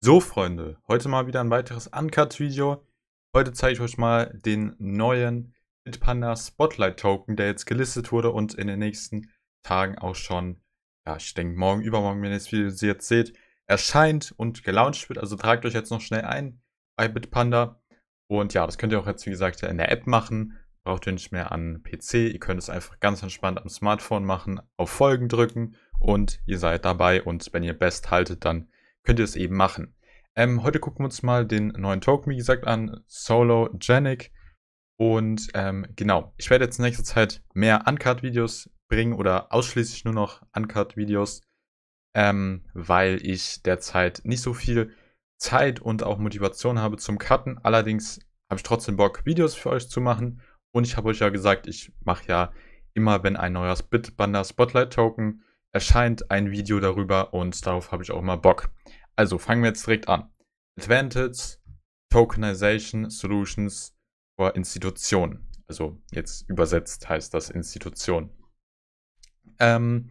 So Freunde, heute mal wieder ein weiteres Uncut-Video. Heute zeige ich euch mal den neuen Bitpanda Spotlight Token, der jetzt gelistet wurde und in den nächsten Tagen auch schon, ja ich denke morgen, übermorgen, wenn ihr das Video jetzt seht, erscheint und gelauncht wird. Also tragt euch jetzt noch schnell ein bei Bitpanda. Und ja, das könnt ihr auch jetzt wie gesagt in der App machen. Braucht ihr nicht mehr an PC. Ihr könnt es einfach ganz entspannt am Smartphone machen, auf Folgen drücken und ihr seid dabei. Und wenn ihr Best haltet, dann könnt ihr es eben machen. Ähm, heute gucken wir uns mal den neuen Token, wie gesagt, an, Solo Genic. Und ähm, genau, ich werde jetzt in nächster Zeit mehr Uncut-Videos bringen oder ausschließlich nur noch Uncut-Videos, ähm, weil ich derzeit nicht so viel Zeit und auch Motivation habe zum Cutten. Allerdings habe ich trotzdem Bock, Videos für euch zu machen. Und ich habe euch ja gesagt, ich mache ja immer, wenn ein neuer Bitbanda Spotlight Token erscheint, ein Video darüber und darauf habe ich auch immer Bock. Also fangen wir jetzt direkt an. Advantage Tokenization Solutions for Institutionen. Also jetzt übersetzt heißt das Institution. Ähm,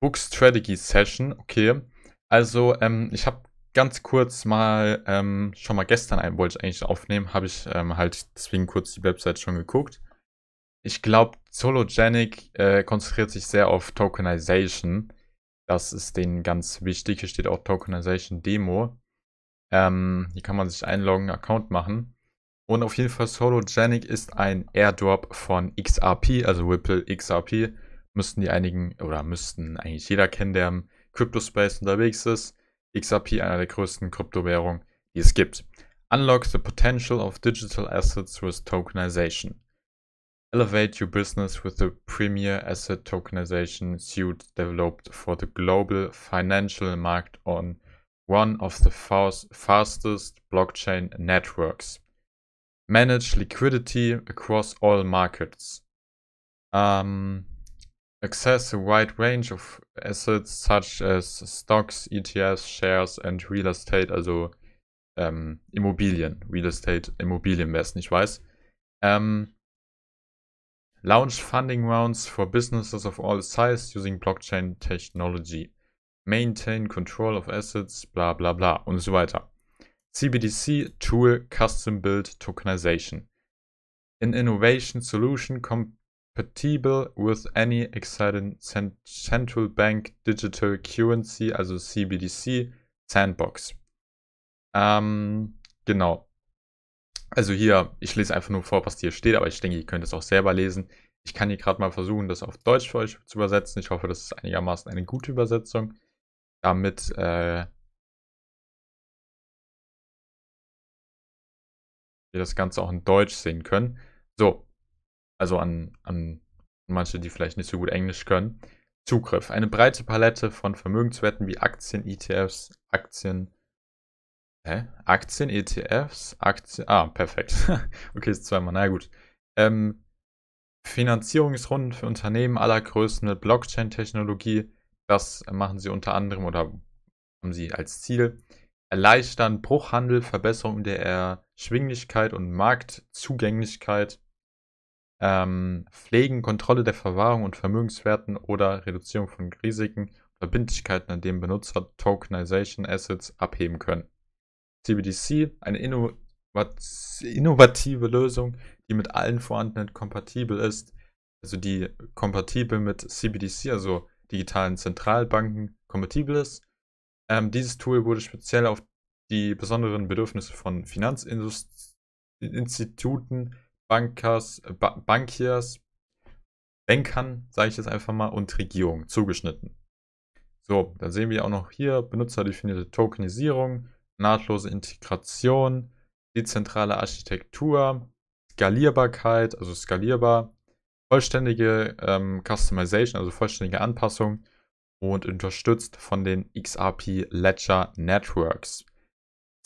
Book Strategy Session, okay. Also ähm, ich habe ganz kurz mal, ähm, schon mal gestern einen wollte ich eigentlich aufnehmen, habe ich ähm, halt deswegen kurz die Website schon geguckt. Ich glaube, Sologenic äh, konzentriert sich sehr auf Tokenization das ist denen ganz wichtig. Hier steht auch Tokenization Demo. Ähm, hier kann man sich einloggen, Account machen. Und auf jeden Fall Sologenic ist ein Airdrop von XRP, also Ripple XRP. Müssten die einigen oder müssten eigentlich jeder kennen, der im Crypto-Space unterwegs ist. XRP, einer der größten Kryptowährungen, die es gibt. Unlock the potential of digital assets with tokenization. Elevate your business with the premier asset tokenization suite developed for the global financial market on one of the fastest blockchain networks. Manage liquidity across all markets. Um, access a wide range of assets such as stocks, ETFs, shares and real estate, also um, Immobilien, Real Estate, Immobilien, was nicht weiß. Um, Launch funding rounds for businesses of all size using blockchain technology. Maintain control of assets, bla bla bla und so weiter. CBDC Tool Custom Build Tokenization. An innovation solution compatible with any exciting central bank digital currency, also CBDC Sandbox. Ähm, genau. Also hier, ich lese einfach nur vor, was hier steht, aber ich denke, ihr könnt es auch selber lesen. Ich kann hier gerade mal versuchen, das auf Deutsch für euch zu übersetzen. Ich hoffe, das ist einigermaßen eine gute Übersetzung. Damit äh, wir das Ganze auch in Deutsch sehen können. So, also an, an manche, die vielleicht nicht so gut Englisch können. Zugriff. Eine breite Palette von Vermögenswerten wie Aktien, ETFs, Aktien, Hä? Aktien, ETFs, Aktien. Ah, perfekt. okay, ist zweimal. Na gut. Ähm, Finanzierungsrunden für Unternehmen aller Größen mit Blockchain-Technologie. Das machen sie unter anderem oder haben sie als Ziel. Erleichtern Bruchhandel, Verbesserung der Erschwinglichkeit und Marktzugänglichkeit. Ähm, Pflegen, Kontrolle der Verwahrung und Vermögenswerten oder Reduzierung von Risiken, Verbindlichkeiten, an denen Benutzer Tokenization Assets abheben können. CBDC, eine innovative Lösung, die mit allen vorhandenen kompatibel ist, also die kompatibel mit CBDC, also digitalen Zentralbanken, kompatibel ist. Ähm, dieses Tool wurde speziell auf die besonderen Bedürfnisse von Finanzinstituten, Bankers, ba Bankiers, Bankern, sage ich jetzt einfach mal, und Regierungen zugeschnitten. So, dann sehen wir auch noch hier benutzerdefinierte Tokenisierung, nahtlose Integration, dezentrale Architektur, Skalierbarkeit, also skalierbar, vollständige ähm, Customization, also vollständige Anpassung und unterstützt von den XRP Ledger Networks.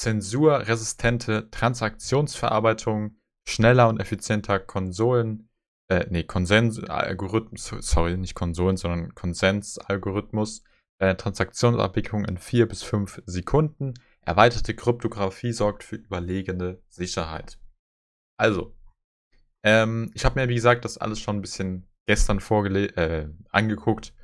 Zensurresistente Transaktionsverarbeitung, schneller und effizienter Konsolen, äh, nee, Konsensalgorithmus, sorry, nicht Konsolen, sondern Konsensalgorithmus, äh, Transaktionsabwicklung in 4 bis 5 Sekunden, Erweiterte Kryptographie sorgt für überlegene Sicherheit. Also, ähm, ich habe mir, wie gesagt, das alles schon ein bisschen gestern äh, angeguckt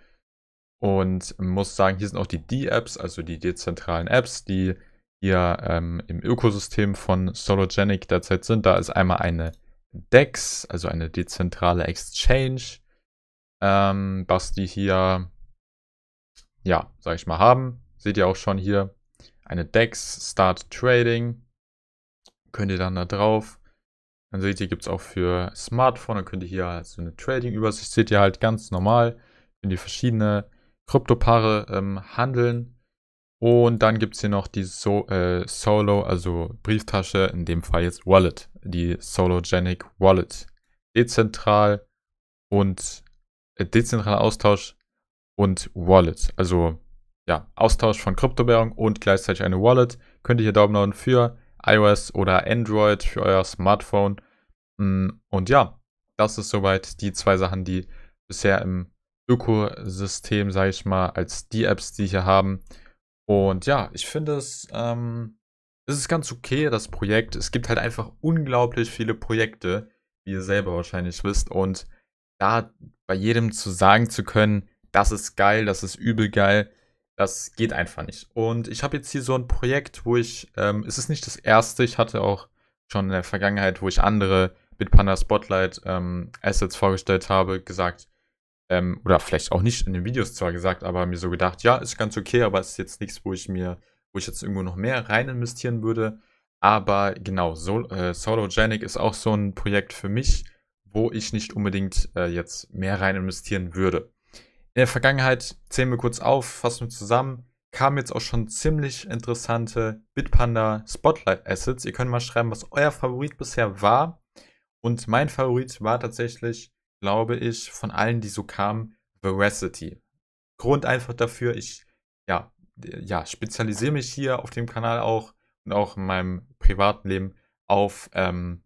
und muss sagen, hier sind auch die D-Apps, also die dezentralen Apps, die hier ähm, im Ökosystem von Sologenic derzeit sind. Da ist einmal eine DEX, also eine dezentrale Exchange, ähm, was die hier, ja, sag ich mal, haben. Seht ihr auch schon hier eine DEX, Start Trading. Könnt ihr dann da drauf. Dann seht ihr, gibt es auch für Smartphone. Dann könnt ihr hier halt so eine Trading-Übersicht, seht ihr halt ganz normal. wenn die verschiedene Kryptopaare ähm, handeln. Und dann gibt es hier noch die so äh, Solo, also Brieftasche, in dem Fall jetzt Wallet. Die Sologenic Wallet. Dezentral und äh, dezentraler Austausch und Wallet. Also ja, Austausch von Kryptowährung und gleichzeitig eine Wallet. Könnt ihr hier downloaden für iOS oder Android, für euer Smartphone. Mm, und ja, das ist soweit die zwei Sachen, die bisher im Ökosystem, sage ich mal, als die Apps, die hier haben. Und ja, ich finde es, ähm, es ist ganz okay, das Projekt. Es gibt halt einfach unglaublich viele Projekte, wie ihr selber wahrscheinlich wisst. Und da bei jedem zu sagen zu können, das ist geil, das ist übel geil, das geht einfach nicht. Und ich habe jetzt hier so ein Projekt, wo ich, ähm, es ist nicht das erste, ich hatte auch schon in der Vergangenheit, wo ich andere Bitpanda Spotlight ähm, Assets vorgestellt habe, gesagt, ähm, oder vielleicht auch nicht in den Videos zwar gesagt, aber mir so gedacht, ja, ist ganz okay, aber es ist jetzt nichts, wo ich mir, wo ich jetzt irgendwo noch mehr rein investieren würde. Aber genau, Sol äh, Sologenic ist auch so ein Projekt für mich, wo ich nicht unbedingt äh, jetzt mehr rein investieren würde in der Vergangenheit, zählen wir kurz auf, fassen wir zusammen, kamen jetzt auch schon ziemlich interessante Bitpanda Spotlight Assets. Ihr könnt mal schreiben, was euer Favorit bisher war. Und mein Favorit war tatsächlich, glaube ich, von allen, die so kamen, Veracity. Grund einfach dafür, ich ja, ja, spezialisiere mich hier auf dem Kanal auch und auch in meinem privaten Leben auf ähm,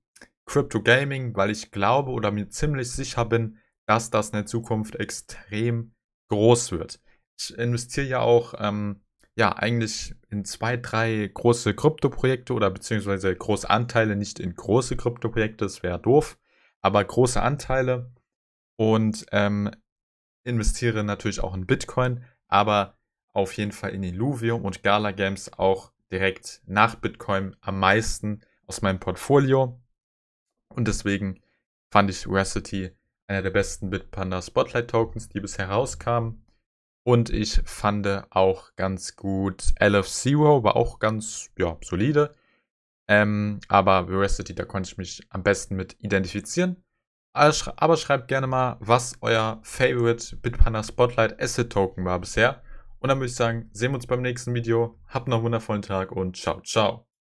Crypto Gaming, weil ich glaube oder mir ziemlich sicher bin, dass das in der Zukunft extrem groß wird. Ich investiere ja auch ähm, ja eigentlich in zwei, drei große Kryptoprojekte oder beziehungsweise große Anteile, nicht in große Kryptoprojekte, das wäre doof, aber große Anteile und ähm, investiere natürlich auch in Bitcoin, aber auf jeden Fall in Illuvium und Gala Games auch direkt nach Bitcoin am meisten aus meinem Portfolio. Und deswegen fand ich Racity einer der besten Bitpanda Spotlight Tokens, die bisher rauskamen. Und ich fand auch ganz gut LF Zero, war auch ganz ja, solide. Ähm, aber Veracity, da konnte ich mich am besten mit identifizieren. Aber schreibt gerne mal, was euer Favorite Bitpanda Spotlight Asset Token war bisher. Und dann würde ich sagen, sehen wir uns beim nächsten Video. Habt noch einen wundervollen Tag und ciao, ciao.